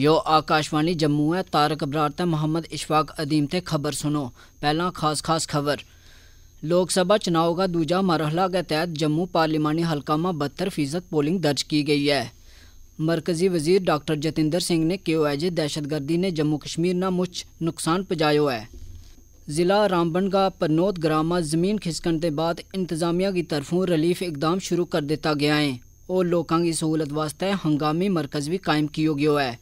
यो आकाशवाणी जम्मू है तारक अबरार ते मोहम्मद इशफाक अदीम ते खबर सुनो पहला खास खास खबर लोकसभा चुनाव का दूजा मरहला के तहत जम्मू पार्लिमानी हलका में बहत्तर फीसद पोलिंग दर्ज की गई है मरकजी वजीर डॉक्टर जतेंद्र सिंह ने कहा है जे दहशतगर्दी ने जम्मू कश्मीर ना मुच नुकसान पजायो है ज़िला रामबन का पनोत ग्रामा जमीन खिसकन के बाद इंतजामिया की तरफों रिलीफ इकदाम शुरू कर दिता गया है और लोगों की सहूलत वास्ते हंगामी मरकज़ भी कायम किया गया है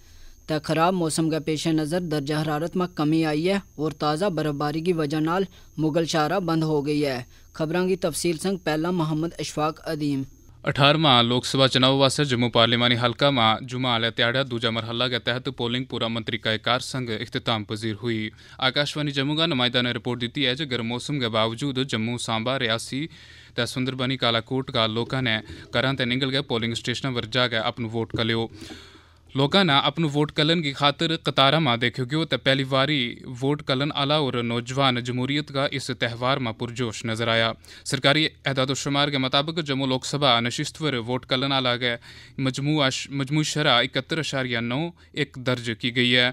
तो खराब मौसम के पेश नज़र दर्जा हरारत में कमी आई है और ताज़ा बर्फबारी की वजह नाल मुगल शाहरा बंद हो गई है खबर की तफसील संग पहला मोहम्मद अशफाक अदीम अठारहवा लोकसभा चुनाव वास्ते जम्मू पार्लिमानी हलका में जुमा आल त्याड़ा दूजा मरहला के तहत पोलिंग पूरा मंत्री का कार संघ अख्ताम पजीर हुई आकाशवाणी जम्मू का नुमाइंदा ने रिपोर्ट दी है जो गर्म मौसम के बावजूद जम्मू सांबा रियासी ते सुंदरबनी कालाकोट का लोगों ने घर ते निकल के पोलिंग स्टेशन पर जाकर अपना वोट कर ਲੋਕਾਂ ਆਪਣਾ ਵੋਟ ਕਰਨ ਦੀ ਖਾਤਰ ਕਤਾਰਾਂ ਮਾ ਦੇਖਿਓ ਕਿ ਉਹ ਤੇ ਪਹਿਲੀ ਵਾਰੀ ਵੋਟ ਕਰਨ ਆਲਾ और नौजवान जमहूरियत का इस त्यौहार में पुरजोश नजर आया सरकारी अहदादोशुमार के मुताबिक जम्मू लोकसभा नशिस्त पर वोट कलन आला गए मजमू शरा इकहत्तर अशारिया नौ एक दर्ज की गई है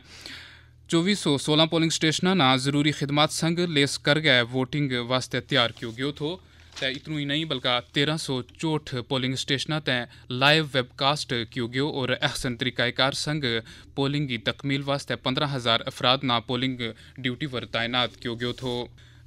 चौबीस सौ सोलह पोलिंग स्टेशन ना जरूरी खिदमत संघ लेस कर गए वोटिंग वास्ते तैयार क्यों गयो थो ते इतनु ही नहीं बल्कि तेरह सौ चौठ पोलिंग स्टेशन ते लाइव वेबकास्ट क्यों गयो और अहसन तरीकाकार संघ पोलिंग की तकमील वास्ते पंद्रह हज़ार अफराद ना पोलिंग ड्यूटी पर तैनात क्यों गयो थो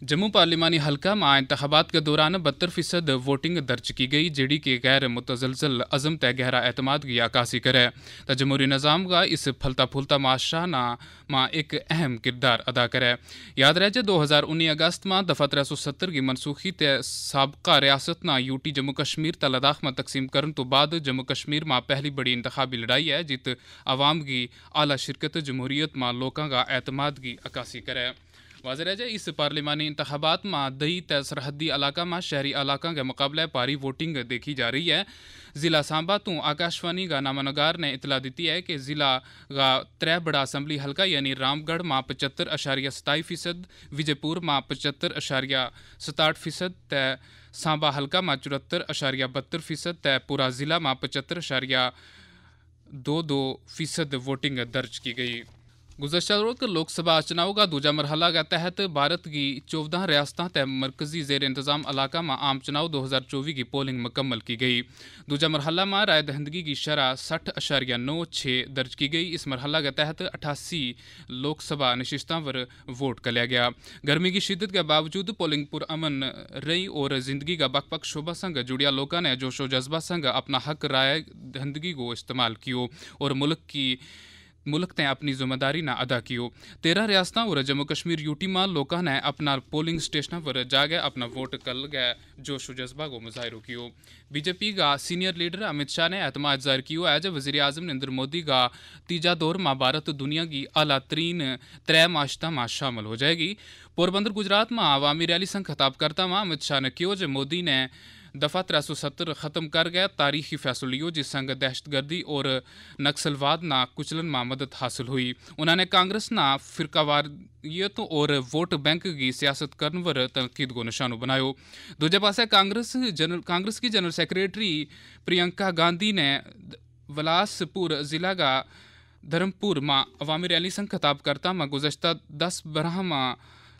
जम्मू पार्लिमानी हलका में इंतबात के दौरान बहत्तर फीसद वोटिंग दर्ज की गई जड़ी के गैर मुतजलजल अजम तय गहरा एतमाद की अक्सी करे तो जमहूरी निज़ाम का इस फलता फुलता ना में एक अहम किरदार अदा करे याद रहे जे दो हज़ार उन्नीस अगस्त में दफा त्रै सौ सत्तर की मनसूखी ते सबका रियासत ना यूटी जम्मू कश्मीर त लद्दाख में तकसीम करने तो बाद जम्मू कश्मीर में पहली बड़ी इंतबी लड़ाई है जित आवाम की आला शिरकत जमहूरीत मां लोगों का एतमाद की अक्सी करे वाज़िर है इस पार्लिमानी इंतबात में दही तय सरहदी इलाका में शहरी इलाकों के मुकाबले भारी वोटिंग देखी जा रही है जिला सांबा तू आकाशवाणी का नामानगार ने इतला दी है कि जिला का त्रै बड़ा असम्बली हल्का यानी रामगढ़ में पचहत्तर अशारिया सताई फीसद विजयपुर में पचहत्तर अशारिया सताहठ फीसद तय सांबा हल्का में चौहत्तर अशारिया बहत्तर फीसद तय पूरा जिला में पचहत्तर अशारिया दो दो फीसद वोटिंग दर्ज की गई गुजशत रोज़ लोकसभा चुनाव का दूजा मरहला के तहत भारत की चौदह रियासत तय मरकजी जेर इंतजाम इलाका में आम चुनाव दो हज़ार चौबीस की पोलिंग मुकम्मल की गई दूजा मरहला में राय दहंदगी की शरह सठ अशारिया नौ छः दर्ज की गई इस मरहला के तहत अठासी लोकसभा नशिस्तों पर वोट कर लिया गया गर्मी की शिदत के बावजूद पोलिंग अमन रही और जिंदगी का बख शोबा संग जुड़िया लोगों ने जोशो जज्बा संग अपना हक राय दहंदगी को इस्तेमाल किया और मुल्क की मुल्क ने अपनी जिम्मेदारी ना अदा की तेरह रियासत और जम्मू कश्मीर यूटी मां लोग ने अपना पोलिंग स्टेशन पर जाके अपना वोट कल गए जोशो जज्बा को मुजाहरो कियो बीजेपी का सीनियर लीडर अमित शाह ने एतम जाहिर किया है जो वजी अजम नरेंद्र मोदी का तीजा दौर माँ भारत दुनिया की अला तरीन त्रै त्रैमाशता में शामिल हो जाएगी पोरबंदर गुजरात में आवामी रैली संग खिताब करता मां अमित शाह ने किया जो मोदी ने दफा त्रै सौ सत्तर खत्म कर गया तारीखी फैसलो लियो जिस संग दहशतगर्दी और नक्सलवाद ना कुचलन में मदद हासिल हुई उन्होंने कांग्रेस ना तो और वोट बैंक की सियासत करने पर तनकीद को निशानो बनायो दूजे पास कांग्रेस जनरल कांग्रेस की जनरल सैक्रेटरी प्रियंका गांधी ने बिलासपुर जिला का धर्मपुर में अवामी रैली संग खिताब करता में गुजशत दस बरह में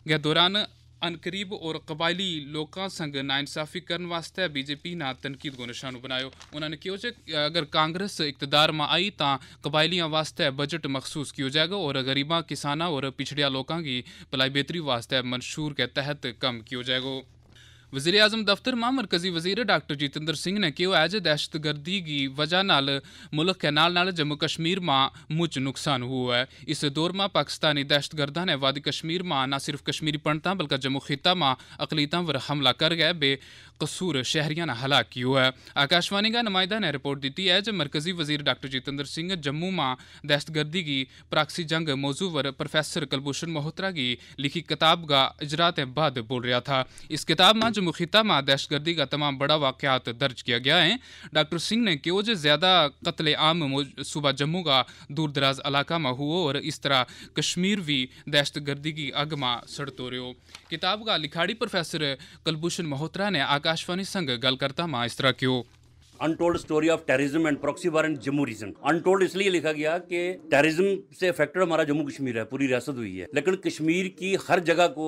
के दौरान अनकरीब और कबायली लोगों संग नाइंसाफी करने वास्ते बीजेपी ने तनकीद को निशान बनाए उन्होंने कहा अगर कांग्रेस इकतदार में आई तो कबायलियों वास्त बजट मखसूस किया जाएगा और गरीबा किसानों और पिछड़िया लोगों की भलाई बेहतरी वास्ते मंशूर के तहत कम किया जाएगा वजीर आजम दफ्तर ਮਾ मरकजी वजीर ਡਾਕਟਰ जितेंद्र सिंह ने ਕਿਹਾ ਅੱਜ दहशतगर्दी की वजह न मुल्क के नाल नाल जम्मू कश्मीर मां मुच नुकसान हुआ है इस दौर में पाकिस्तानी दहशतगर्दा ने वादी कश्मीर मां न सिर्फ कश्मीरी पंडित बल्कि जम्मू खिता मां अकलीतों पर हमला कर गए बेकसूर शहरिया ने हलाक किया है आकाशवाणी का नुमाइंदा ने रिपोर्ट दी है जो मरकजी वजीर डॉक्टर जितेंद्र सिंह जम्मू मां दहशतगर्दी की प्राक्सी जंग मौजू पर प्रोफेसर कुलभूषण मोहोत्रा की लिखी किताब का इजरा बाद बोल रहा था इस किताब में मुखिता में दहशतगर्दी का तमाम बड़ा वाकयात दर्ज किया गया है डॉक्टर सिंह ने कहो जो ज़्यादा कतले आम सूबा जम्मू का दूर दराज इलाका में हुआ और इस तरह कश्मीर भी दहशतगर्दी की अग में सड़तो रो किताब का लिखाड़ी प्रोफेसर कलभूषण मोहोत्रा ने आकाशवाणी संग गलकर्ता में इस तरह क्यों untold story of terrorism and proxy war in Jammu region untold इसलिए लिखा गया कि टेररिज्म से अफेक्टेड हमारा जम्मू कश्मीर है पूरी रियासत हुई है लेकिन कश्मीर की हर जगह को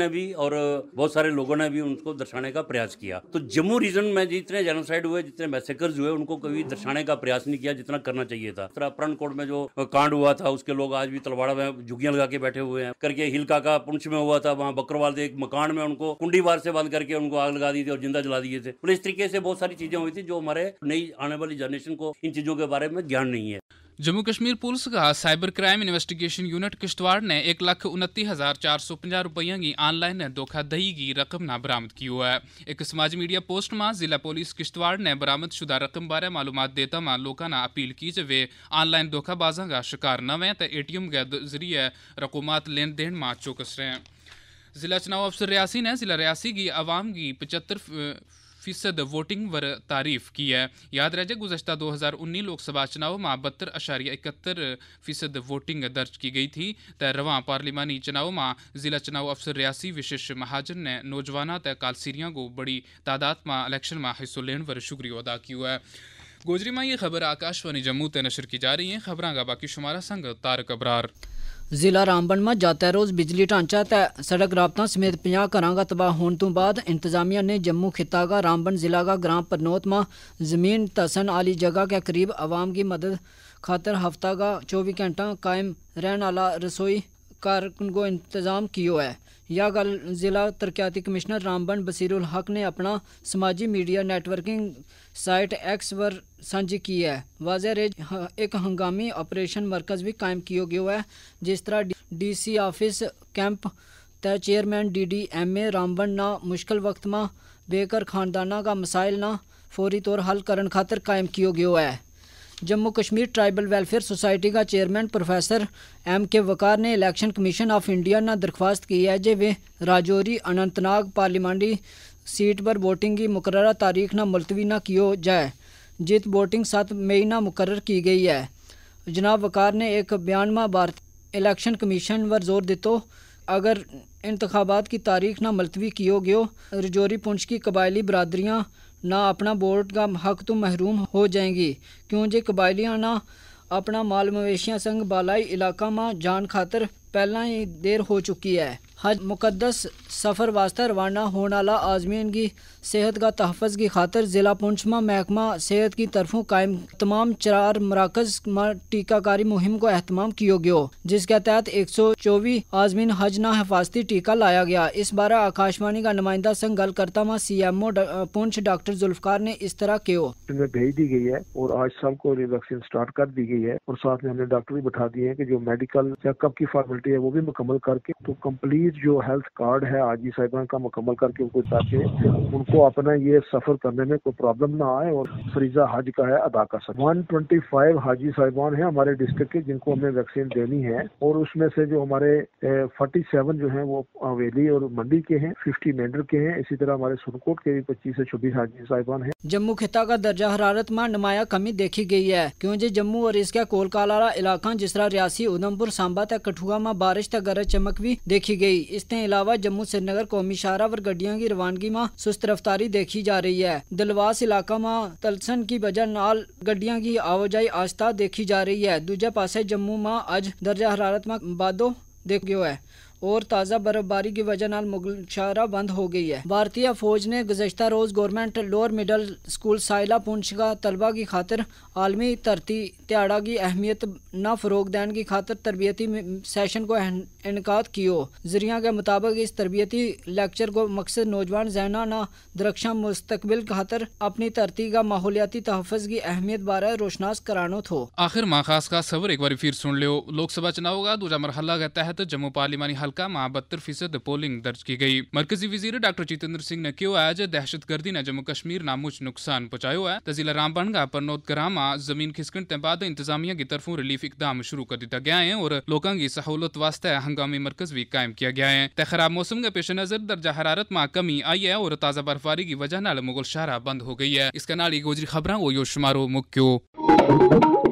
ने भी और बहुत सारे लोगों ने भी उनको दर्शाने का प्रयास किया तो जम्मू रीजन में जितने जेनोसाइड हुए जितने मैसेकर्स हुए उनको कभी दर्शाने का प्रयास नहीं किया जितना करना चाहिए था तरह कोट में जो कांड हुआ था उसके लोग आज भी तलवाड़ा में झुग्गियां लगा के बैठे हुए हैं करके हिलका का पुंछ में हुआ था वहाँ बकरवाल एक मकान में उनको कुंडीवार से बंद करके उनको आग लगा दी थी और जिंदा जला दिए थे तो इस तरीके से बहुत सारी चीजें हुई थी जो हमारे नई आने वाली जनरेशन को इन चीज़ों के बारे में ज्ञान नहीं है जम्मू कश्मीर पुलिस का cyber crime investigation unit Kishtwar ने एक लाख उनती हजार चार सौ पंजाह रुपये की ऑनलाइन धोखाधही की रकम ना बरामद की है एक समाज मीडिया पोस्ट में जिला पुलिस किश्तवाड़ ने बरामद शुदा रकम बारे मालूम देता में लोगों ने अपील की जे वे ऑनलाइन धोखाबाजा का शिकार न हुए तो ए टी एम के जरिए रकूमात लेन देन में चौकस रहें जिला चुनाव अफसर रियासी ने जिला रियासी की आवाम की पचहत्तर फीसद वोटिंग वर तारीफ की है याद रहे गुजशत दो हज़ार उन्नीस लोकसभा चुनाव में बहत्तर अशारिया इकहत्तर फीसद वोटिंग दर्ज की गई थी तय रवा पार्लिमानी चुनाव में जिला चुनाव अफसर रियासी विशेष महाजन ने नौजवाना तय कालसीरिया को बड़ी तादाद में इलेक्शन में हिस्सों लेने पर शुक्रिया अदा किया है गोजरी में ये खबर आकाशवाणी जम्मू से नशर की जा रही है खबर का बाकी शुमारा संग तारक अबरार ज़िला रामबन में ਜਾਤਾ रोज़ बिजली ढांचा ਤੇ ਸੜਕ ਰਾਬਤਾ ਸਮੇਤ 50 ਘਰਾਂ ਦਾ ਤਬਾਹ ਹੋਣ ਤੋਂ ਬਾਅਦ ਇੰਤਜ਼ਾਮੀਆ ਨੇ ਜम्मू खिता का रामबन जिला का ग्राम पनौत में ज़मीन तसन आली जगह के करीब आवाम की मदद खातर हफ्ता का चौबीस घंटा कायम रहने वाला रसोई कारकुन को इंतज़ाम किया है यह गल ज़िला तरक्याती कमिश्नर रामबन बसीरुल हक ने अपना समाजी मीडिया नेटवर्किंग साइट एक्स पर साझी की है वाजह रेज एक हंगामी ऑपरेशन मरकज़ भी कायम किया गया है जिस तरह डी सी ऑफिस कैंप तय chairman D D M A Ramban ना मुश्किल वक्त में बेकर खानदाना का मसाइल ना फौरी तौर हल करने खातर कायम किया गया है Jammu Kashmir tribal welfare society का chairman professor M K Waqar ने इलेक्शन कमीशन ऑफ इंडिया ने दरख्वास्त की है जे वे राजौरी अनंतनाग पार्लियामानी सीट पर वोटिंग की मुकर तारीख ना मुलतवी ना की जाए जित वोटिंग सात मई ना मुकर की गई है जनाब वकार ने एक बयान में भारत इलेक्शन कमीशन पर जोर दितो अगर इंतबात की तारीख ना मुलतवी किया गयो रजौरी पुंछ की कबायली बरादरियाँ ना अपना वोट का हक तो महरूम हो जाएंगी क्यों जे कबायलियाँ ना अपना माल मवेशियाँ संघ बालाई इलाका में जान खातर पहला ही देर हो चुकी है हज मुकदस सफ़र वास्ता रवाना होने वाला आजमीन की सेहत का तहफ़ की खातर ज़िला पुंछमा महकमा सेहत की तरफों कायम तमाम चार मराकज में टीकाकारी मुहिम को अहतमाम किया गया जिसके तहत एक सौ चौबीस आजमीन हज ना हिफाजती टीका लाया गया इस बारे आकाशवाणी का नुमाइंदा संघ गल करता हुआ C M O Poonch doctor Zulfkar ने इस तरह के भेज दी गई है और आज शाम को वैक्सीन स्टार्ट कर दी गई है और साथ में हमने डॉक्टर भी बैठा दिए हैं कि जो मेडिकल चेकअप की फॉर्मेलिटी है वो भी मुकम्मल करके तो कम्प्लीट जो हेल्थ कार्ड है आजी साहिबान का मुकम्मल करके उनको ताकि उनको अपना ये सफ़र करने में कोई प्रॉब्लम ना आए और फरीजा हज का है अदा कर सकते वन ट्वेंटी फाइव हाजी साहिबान है हमारे डिस्ट्रिक्ट के जिनको हमें वैक्सीन देनी है और उसमें से जो हमारे फोर्टी सेवन जो है वो हवेली और मंडी के हैं फिफ्टी मेंढर के हैं इसी तरह हमारे सुनकोट के भी पच्चीस ऐसी छब्बीस हाजी साहिबान है जम्मू खिता का दर्जा हरारत में नुमाया कमी देखी गई है क्योंकि जम्मू और इसका कोलकाला इलाका जिस तरह रियासी उधमपुर सांबा तक कठुआ में बारिश तक गरज चमक भी देखी गई इसके अलावा जम्मू श्रीनगर कौमी पर गड्डियों की रवानगी माँ सुस्त रफ्तारी देखी जा रही है दलवास इलाका माँ तलसन की वजह न गड्डिया की आवाजाही आस्था देखी जा रही है दूजे पास जम्मू माँ अज दर्जा हरारत माँ बादो देख गयो है और ताज़ा बर्फबारी की वजह नाल शाहरा बंद हो गई है भारतीय फौज ने गुजशत रोज़ government lower middle school Saila Poonch का तलबा की खातर आलमी धरती त्याड़ा की अहमियत न फरोग देने की खातर तरबियती सेशन को इनका कियो जरिया के मुताबिक इस तरबियती लेक्चर को मकसद नौजवान जहना न दरक्षा मुस्तबिल खातर अपनी धरती का माहौलियाती तहफ़ की अहमियत बारे रोशनास करानो थो आखिर माखास का सबर एक बार फिर सुन लो लोकसभा चुनाव का दूजा मरहला के तहत जम्मू पार्लिमानी हल हल्का में बहत्तर फीसद पोलिंग दर्ज की गई मरकजी वजीर डॉक्टर जितेंद्र सिंह ने क्यों आज दहशत गर्दी ने जम्मू कश्मीर नामुच नुकसान पहुंचायो है तो जिला रामबनगा परनोद में जमीन खिसकन के बाद इंतजामिया की तरफों रिलीफ इकदाम शुरू कर दिया गया है और लोगों की सहूलत वास्ते हंगामी मरकज भी कायम किया गया है तय खराब मौसम के पेश नजर दर्जा हरारत में कमी आई है और ताजा बर्फबारी की वजह न मुगल शारा बंद हो गई है इसके नाल ही गोजरी खबर वो यो शुमारो मुक्यो